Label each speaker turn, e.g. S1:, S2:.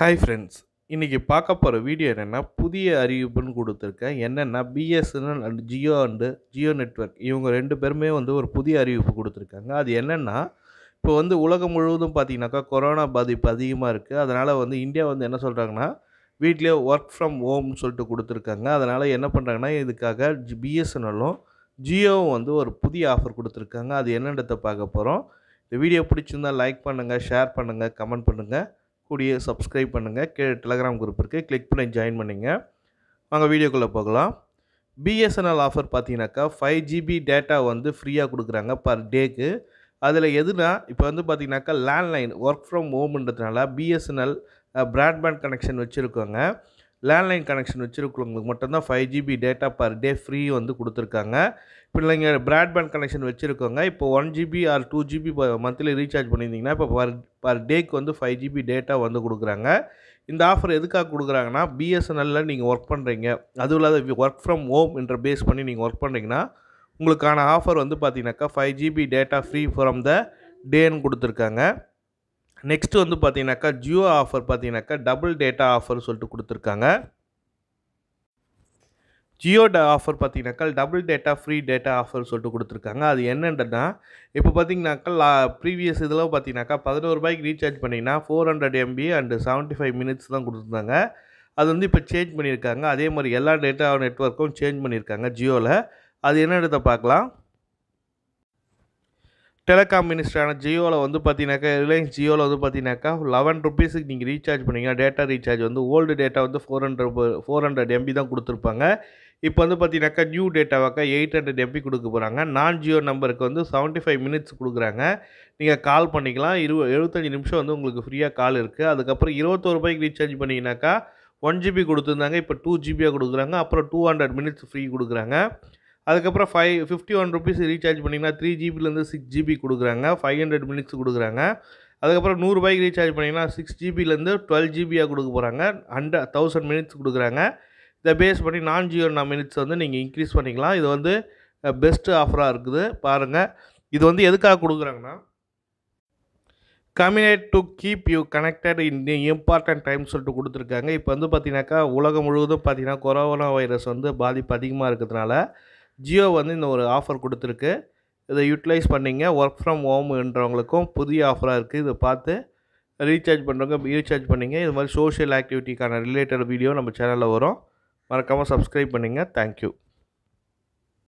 S1: hi friends இன்றைக்கி பார்க்க போகிற வீடியோ என்னென்னா புதிய அறிவிப்புன்னு கொடுத்துருக்கேன் என்னென்னா BSNL and Jio and Jio network இவங்க ரெண்டு பேருமே வந்து ஒரு புதிய அறிவிப்பு கொடுத்துருக்காங்க அது என்னென்னா இப்போ வந்து உலகம் முழுவதும் பார்த்திங்கனாக்கா கொரோனா பாதிப்பு அதிகமாக இருக்குது அதனால் வந்து இந்தியா வந்து என்ன சொல்கிறாங்கன்னா வீட்லேயே ஒர்க் ஃப்ரம் ஹோம்னு சொல்லிட்டு கொடுத்துருக்காங்க அதனால் என்ன பண்ணுறாங்கன்னா இதுக்காக பிஎஸ்என்எல்லும் ஜியோவும் வந்து ஒரு புதிய ஆஃபர் கொடுத்துருக்காங்க அது என்னென்னத்தை பார்க்க போகிறோம் இந்த வீடியோ பிடிச்சிருந்தால் லைக் பண்ணுங்கள் ஷேர் பண்ணுங்கள் கமெண்ட் பண்ணுங்கள் கூடிய சப்ஸ்கிரைப் பண்ணுங்கள் கீழே டெலகிராம் குரூப் இருக்குது கிளிக் பண்ணி ஜாயின் பண்ணிங்க வாங்க வீடியோக்குள்ளே போகலாம் பிஎஸ்என்எல் ஆஃபர் பார்த்தீங்கன்னாக்கா ஃபைவ் ஜிபி டேட்டா வந்து ஃப்ரீயாக கொடுக்குறாங்க பர் டேக்கு அதில் எதுனா இப்போ வந்து பார்த்திங்கனாக்கா லேண்ட்லைன் ஒர்க் ஃப்ரம் ஹோம்ன்றதுனால பிஎஸ்என்எல் ப்ராட்பேண்ட் கனெக்ஷன் வச்சுருக்கோங்க லேண்ட்லைன் கனெக்ஷன் வச்சுருக்கிறவங்களுக்கு மட்டும்தான் five GB data per day free வந்து கொடுத்துருக்காங்க பிள்ளைங்க ப்ராட்பேண்ட் கனெக்ஷன் வச்சுருக்கோங்க இப்போ one GB or two GB monthly recharge பண்ணியிருந்தீங்கன்னா இப்போ பர் பர் டேக்கு வந்து ஃபைவ் ஜிபி டேட்டா வந்து கொடுக்குறாங்க இந்த ஆஃபர் எதுக்காக கொடுக்குறாங்கன்னா பிஎஸ்என்எல்லில் நீங்கள் ஒர்க் பண்ணுறீங்க அதுவும் இல்லாத ஒர்க் ஃப்ரம் ஹோம் என்ற பேஸ் பண்ணி நீங்கள் ஒர்க் பண்ணுறீங்கன்னா உங்களுக்கான ஆஃபர் வந்து பார்த்தீங்கன்னாக்கா five GB data free from the டேன்னு கொடுத்துருக்காங்க நெக்ஸ்ட்டு வந்து பார்த்தீங்கனாக்கா ஜியோ ஆஃபர் பார்த்தீங்கனாக்கா டபுள் டேட்டா ஆஃபர் சொல்லிட்டு கொடுத்துருக்காங்க ஜியோ ஆஃபர் பார்த்தீங்கன்னாக்கா double data free data offer சொல்லிட்டு கொடுத்துருக்காங்க அது என்னென்னா இப்போ பார்த்தீங்கன்னாக்கா ப்ரீவியஸ் இதில் பார்த்தீங்கன்னாக்கா பதினோரு ரூபாய்க்கு ரீசார்ஜ் பண்ணிங்கன்னா four hundred MB and seventy five minutes தான் கொடுத்துருந்தாங்க அது வந்து இப்போ சேஞ்ச் பண்ணியிருக்காங்க அதே மாதிரி எல்லா டேட்டா நெட்ஒர்க்கும் சேஞ்ச் பண்ணியிருக்காங்க ஜியோவில் அது என்னென்னத்தை பார்க்கலாம் டெலகாம் மினிஸ்டரான ஜியோவில் வந்து பார்த்தீங்கன்னாக்கா ரிலையன்ஸ் ஜியோவில் வந்து பார்த்தீங்கன்னாக்கா லெவன் ருபீஸுக்கு நீங்கள் ரீசார்ஜ் பண்ணிங்கன்னா டேட்டா ரீசார்ஜ் வந்து ஓல்டு டேட்டா வந்து four hundred four hundred MB தான் கொடுத்துருப்பாங்க இப்போ வந்து பார்த்தீங்கன்னாக்கா நியூ டேட்டாவாக்கா எயிட் ஹண்ட்ரட் எம்பி கொடுக்க போகிறாங்க நான் ஜியோ நம்பருக்கு வந்து செவன்ட்டி ஃபைவ் மினிட்ஸ் கொடுக்குறாங்க நீங்கள் கால் பண்ணிக்கலாம் இரு எழுபத்தஞ்சி நிமிஷம் வந்து உங்களுக்கு ஃப்ரீயாக கால் இருக்குது அதுக்கப்புறம் இருபத்தோரு ரூபாய்க்கு ரீசார்ஜ் பண்ணிங்கனாக்கா ஒன் ஜிபி கொடுத்துருந்தாங்க இப்போ டூ ஜிபியாக கொடுக்குறாங்க அப்புறம் டூ ஹண்ட்ரட் மினிட்ஸ் ஃப்ரீ கொடுக்குறாங்க அதுக்கப்புறம் five fifty one rupees recharge பண்ணிங்கன்னா த்ரீ ஜிபிலேருந்து சிக்ஸ் ஜிபி கொடுக்குறாங்க ஃபைவ் ஹண்ட்ரட் மினிட்ஸ் கொடுக்குறாங்க அதுக்கப்புறம் நூறுரூபாய்க்கு ரீசார்ஜ் பண்ணிங்கன்னா சிக்ஸ் ஜிபிலேருந்து டுவெல் ஜிபியாக கொடுக்க போகிறாங்க ஹண்ட்ரட் தௌசண்ட் மினிட்ஸ் கொடுக்குறாங்க இதை பேஸ் பண்ணி நான் ஜியோ நான் மினிட்ஸ் வந்து நீங்கள் இன்க்ரீஸ் பண்ணிக்கலாம் இது வந்து பெஸ்ட்டு ஆஃபராக இருக்குது பாருங்கள் இது வந்து எதுக்காக கொடுக்குறாங்கன்னா communicate to keep you connected in important time சொல்லிட்டு கொடுத்துருக்காங்க இப்போ வந்து பார்த்தீங்கன்னாக்கா உலகம் முழுவதும் பார்த்தீங்கன்னா கொரோனா வைரஸ் வந்து பாதிப்பு அதிகமாக இருக்கிறதுனால ஜியோ வந்து இந்த ஒரு ஆஃபர் கொடுத்துருக்கு இதை யூட்டிலைஸ் பண்ணிங்க ஒர்க் ஃப்ரம் ஹோம்ன்றவங்களுக்கும் புதிய ஆஃபராக இருக்குது இதை பார்த்து ரீசார்ஜ் பண்ணுறவங்க ரீசார்ஜ் பண்ணிங்க இது மாதிரி சோஷியல் ஆக்டிவிட்டிக்கான ரிலேட்டட் வீடியோ நம்ம சேனலில் வரும் மறக்காமல் சப்ஸ்கிரைப் பண்ணுங்கள் தேங்க்யூ